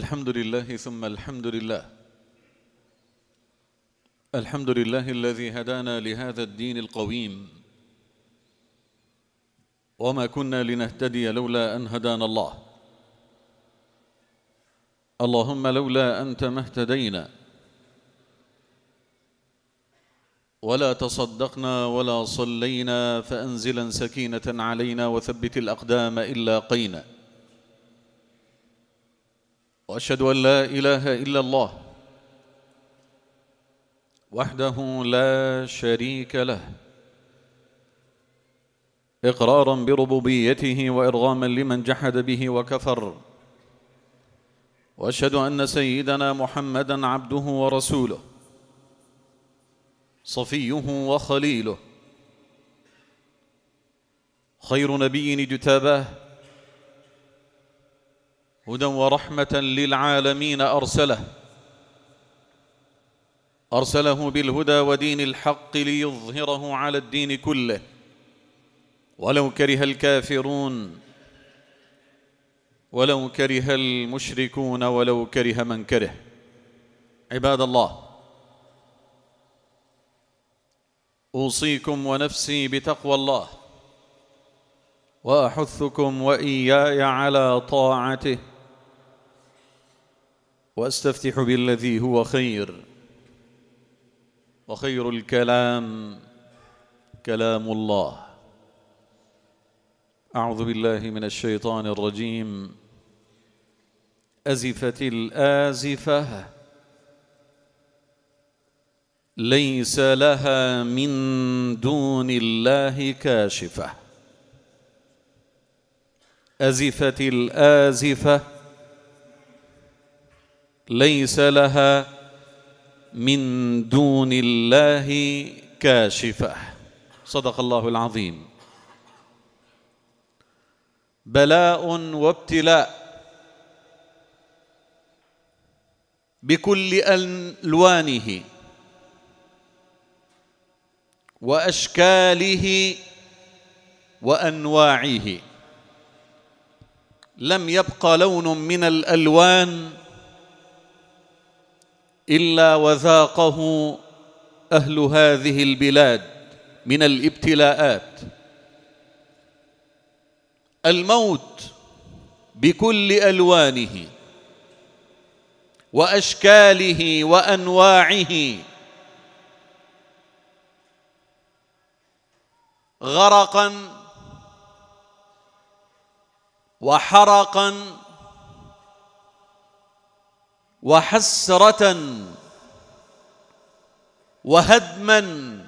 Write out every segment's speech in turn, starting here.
الحمد لله ثم الحمد لله الحمد لله الذي هدانا لهذا الدين القويم وما كنا لنهتدي لولا ان هدانا الله اللهم لولا انت ما اهتدينا ولا تصدقنا ولا صلينا فانزلا سكينه علينا وثبت الاقدام الا قينا واشهد ان لا اله الا الله وحده لا شريك له اقرارا بربوبيته وارغاما لمن جحد به وكفر واشهد ان سيدنا محمدا عبده ورسوله صفيه وخليله خير نبي اجتباه هدى ورحمة للعالمين أرسله أرسله بالهدى ودين الحق ليظهره على الدين كله ولو كره الكافرون ولو كره المشركون ولو كره من كره عباد الله اوصيكم ونفسي بتقوى الله واحثكم واياي على طاعته واستفتح بالذي هو خير وخير الكلام كلام الله اعوذ بالله من الشيطان الرجيم ازفت الازفه ليس لها من دون الله كاشفه ازفت الازفه ليس لها من دون الله كاشفه صدق الله العظيم بلاء وابتلاء بكل الوانه واشكاله وانواعه لم يبقى لون من الالوان الا وذاقه اهل هذه البلاد من الابتلاءات الموت بكل الوانه واشكاله وانواعه غرقا وحرقا وحسرة وهدما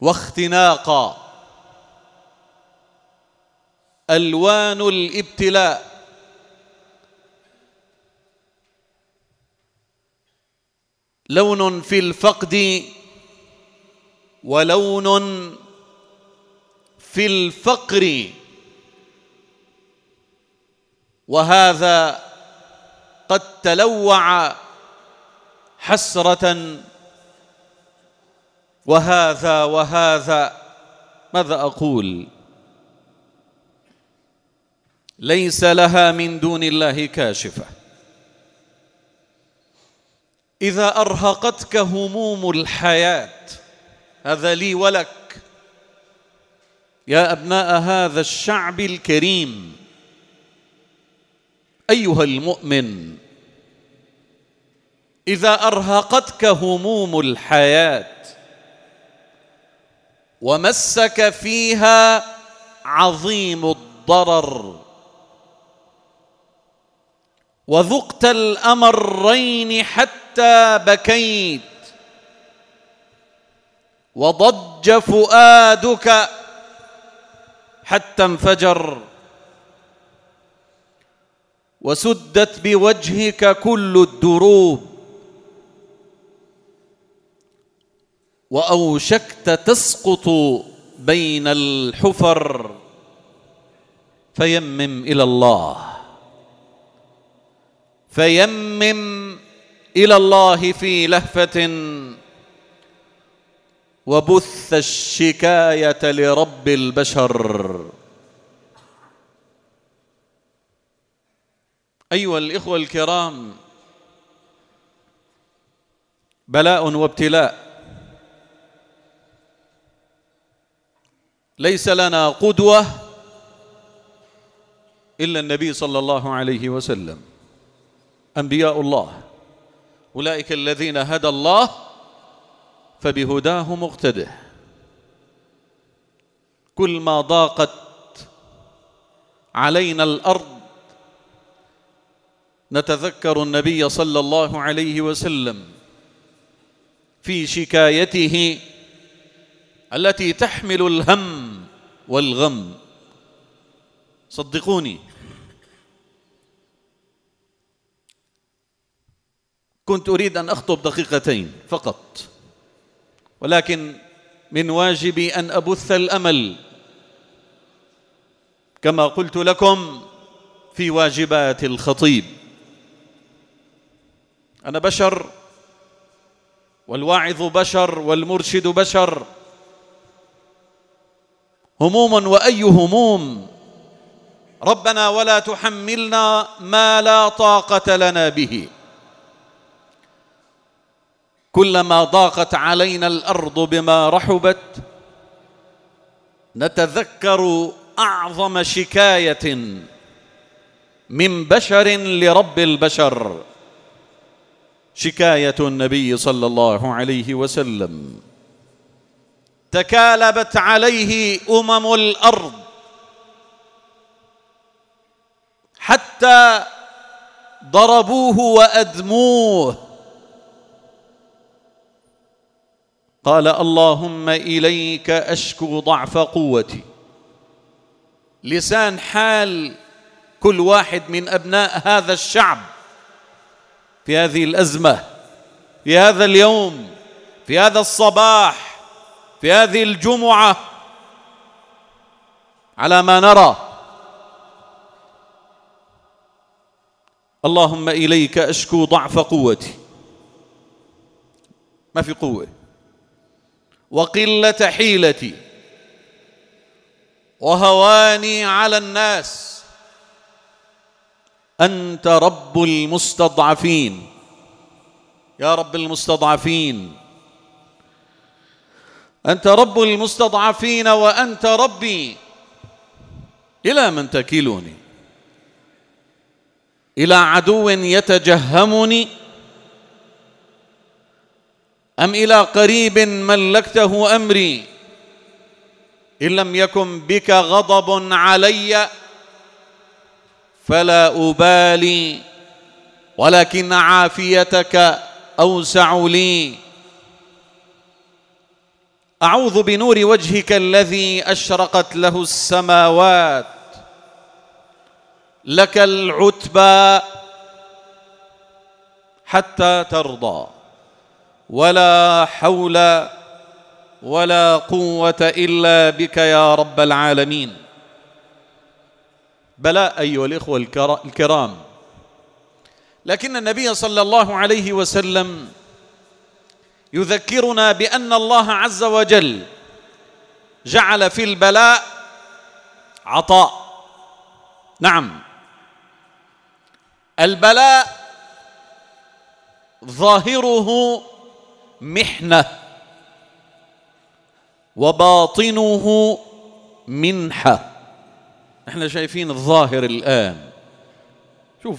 واختناقا ألوان الابتلاء لون في الفقد ولون في الفقر وهذا قد تلوع حسرة وهذا وهذا ماذا أقول ليس لها من دون الله كاشفة إذا أرهقتك هموم الحياة هذا لي ولك يا أبناء هذا الشعب الكريم ايها المؤمن اذا ارهقتك هموم الحياه ومسك فيها عظيم الضرر وذقت الامرين حتى بكيت وضج فؤادك حتى انفجر وسدت بوجهك كل الدروب واوشكت تسقط بين الحفر فيمم الى الله فيمم الى الله في لهفه وبث الشكايه لرب البشر أيها الإخوة الكرام بلاء وابتلاء ليس لنا قدوة إلا النبي صلى الله عليه وسلم أنبياء الله أولئك الذين هدى الله فبهداه مقتده كل ما ضاقت علينا الأرض نتذكر النبي صلى الله عليه وسلم في شكايته التي تحمل الهم والغم صدقوني كنت أريد أن أخطب دقيقتين فقط ولكن من واجبي أن أبث الأمل كما قلت لكم في واجبات الخطيب أنا بشر والواعظ بشر والمرشد بشر هموم وأي هموم ربنا ولا تحملنا ما لا طاقة لنا به كلما ضاقت علينا الأرض بما رحبت نتذكر أعظم شكاية من بشر لرب البشر شكاية النبي صلى الله عليه وسلم تكالبت عليه أمم الأرض حتى ضربوه وأدموه قال اللهم إليك أشكو ضعف قوتي لسان حال كل واحد من أبناء هذا الشعب في هذه الازمه في هذا اليوم في هذا الصباح في هذه الجمعه على ما نرى اللهم اليك اشكو ضعف قوتي ما في قوه وقله حيلتي وهواني على الناس انت رب المستضعفين يا رب المستضعفين انت رب المستضعفين وانت ربي الى من تكلني الى عدو يتجهمني ام الى قريب ملكته امري ان لم يكن بك غضب عليّ فلا أبالي ولكن عافيتك أوسع لي أعوذ بنور وجهك الذي أشرقت له السماوات لك العتبى حتى ترضى ولا حول ولا قوة إلا بك يا رب العالمين بلاء أيها الإخوة الكرام لكن النبي صلى الله عليه وسلم يذكرنا بأن الله عز وجل جعل في البلاء عطاء نعم البلاء ظاهره محنة وباطنه منحة احنا شايفين الظاهر الآن شوف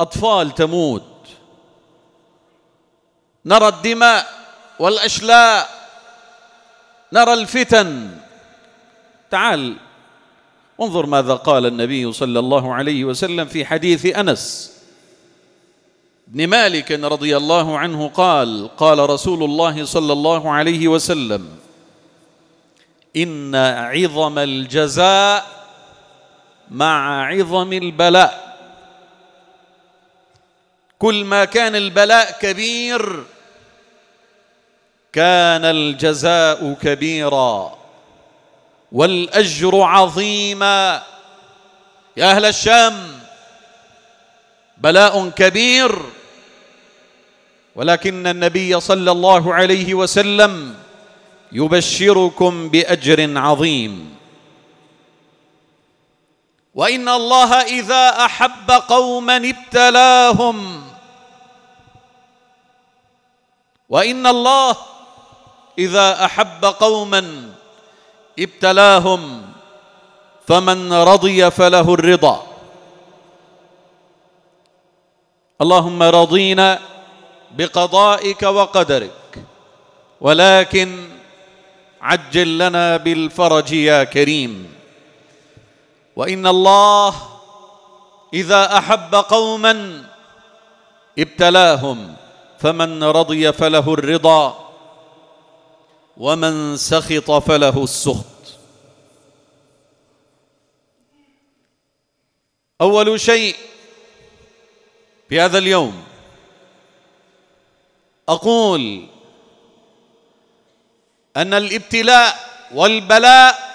أطفال تموت نرى الدماء والأشلاء نرى الفتن تعال انظر ماذا قال النبي صلى الله عليه وسلم في حديث أنس بن مالك رضي الله عنه قال قال رسول الله صلى الله عليه وسلم إن عظم الجزاء مع عظم البلاء كل ما كان البلاء كبير كان الجزاء كبيرا والاجر عظيما يا اهل الشام بلاء كبير ولكن النبي صلى الله عليه وسلم يبشركم باجر عظيم وان الله اذا احب قوما ابتلاهم وان الله اذا احب قوما ابتلاهم فمن رضي فله الرضا اللهم رضينا بقضائك وقدرك ولكن عجل لنا بالفرج يا كريم وان الله اذا احب قوما ابتلاهم فمن رضي فله الرضا ومن سخط فله السخط اول شيء في هذا اليوم اقول ان الابتلاء والبلاء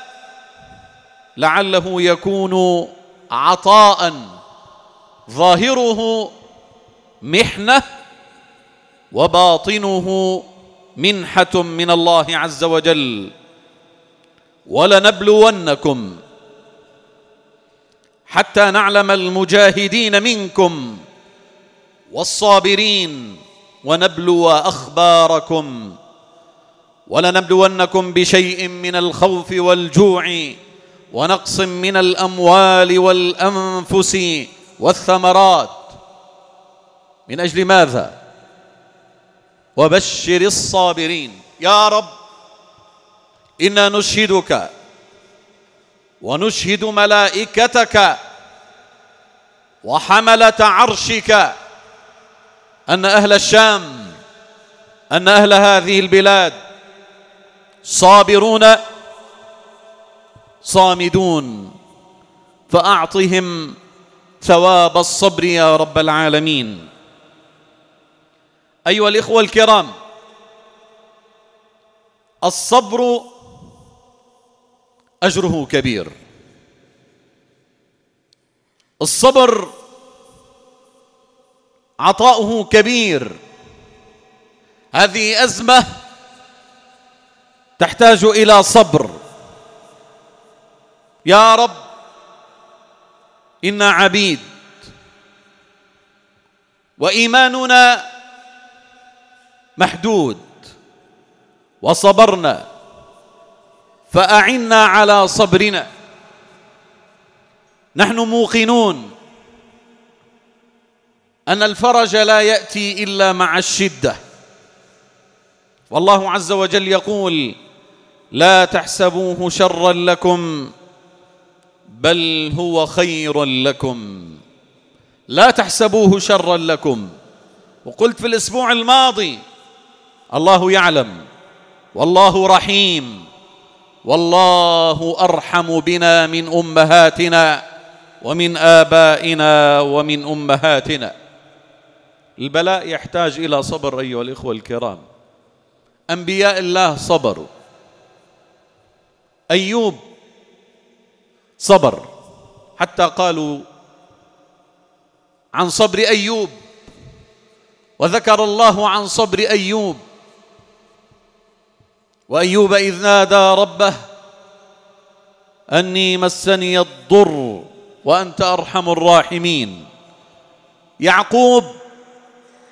لعله يكون عطاء ظاهره محنه وباطنه منحه من الله عز وجل ولنبلونكم حتى نعلم المجاهدين منكم والصابرين ونبلو اخباركم ولنبلونكم بشيء من الخوف والجوع ونقص من الاموال والانفس والثمرات من اجل ماذا وبشر الصابرين يا رب انا نشهدك ونشهد ملائكتك وحمله عرشك ان اهل الشام ان اهل هذه البلاد صابرون صامدون فأعطهم ثواب الصبر يا رب العالمين أيها الإخوة الكرام الصبر أجره كبير الصبر عطاؤه كبير هذه أزمة تحتاج إلى صبر يا رب إنا عبيد وإيماننا محدود وصبرنا فأعنا على صبرنا نحن موقنون أن الفرج لا يأتي إلا مع الشدة والله عز وجل يقول لا تحسبوه شرا لكم بل هو خير لكم لا تحسبوه شرا لكم وقلت في الاسبوع الماضي الله يعلم والله رحيم والله ارحم بنا من امهاتنا ومن ابائنا ومن امهاتنا البلاء يحتاج الى صبر ايها الاخوه الكرام انبياء الله صبروا ايوب صبر حتى قالوا عن صبر أيوب وذكر الله عن صبر أيوب وأيوب إذ نادى ربه أني مسني الضر وأنت أرحم الراحمين يعقوب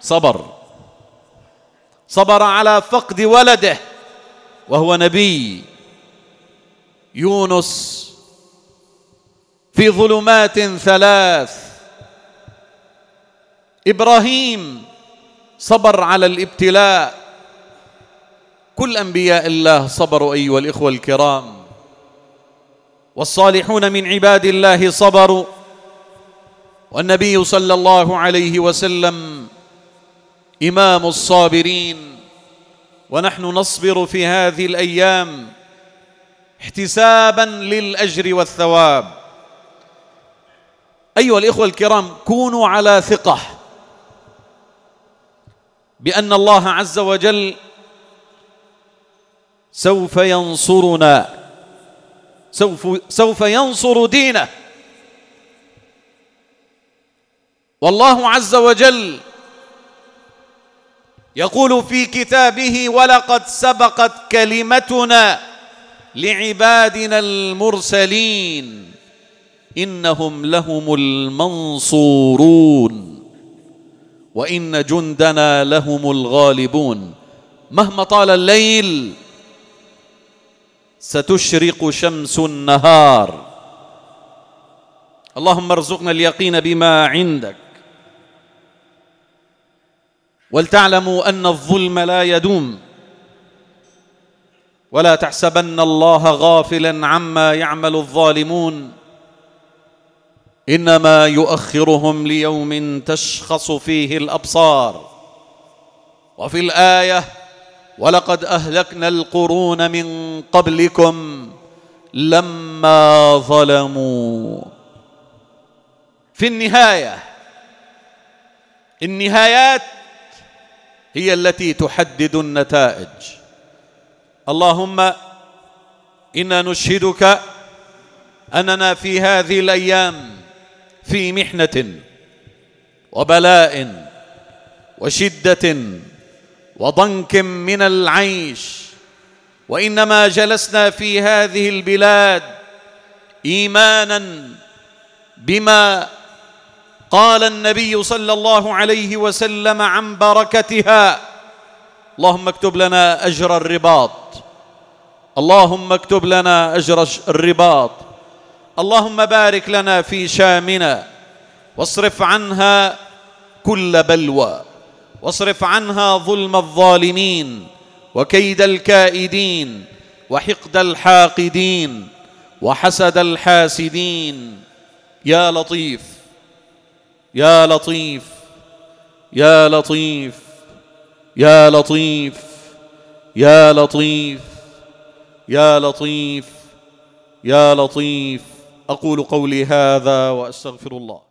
صبر صبر على فقد ولده وهو نبي يونس في ظلمات ثلاث ابراهيم صبر على الابتلاء كل انبياء الله صبروا ايها الاخوه الكرام والصالحون من عباد الله صبروا والنبي صلى الله عليه وسلم امام الصابرين ونحن نصبر في هذه الايام احتسابا للاجر والثواب أيها الإخوة الكرام كونوا على ثقة بأن الله عز وجل سوف ينصرنا سوف, سوف ينصر دينه والله عز وجل يقول في كتابه ولقد سبقت كلمتنا لعبادنا المرسلين انهم لهم المنصورون وان جندنا لهم الغالبون مهما طال الليل ستشرق شمس النهار اللهم ارزقنا اليقين بما عندك ولتعلموا ان الظلم لا يدوم ولا تحسبن الله غافلا عما يعمل الظالمون انما يؤخرهم ليوم تشخص فيه الابصار وفي الايه ولقد اهلكنا القرون من قبلكم لما ظلموا في النهايه النهايات هي التي تحدد النتائج اللهم انا نشهدك اننا في هذه الايام في محنة وبلاء وشدة وضنك من العيش وإنما جلسنا في هذه البلاد إيمانا بما قال النبي صلى الله عليه وسلم عن بركتها اللهم اكتب لنا أجر الرباط اللهم اكتب لنا أجر الرباط اللهم بارك لنا في شامنا واصرف عنها كل بلوى واصرف عنها ظلم الظالمين وكيد الكائدين وحقد الحاقدين وحسد الحاسدين يا لطيف يا لطيف يا لطيف يا لطيف يا لطيف يا لطيف يا لطيف أقول قولي هذا وأستغفر الله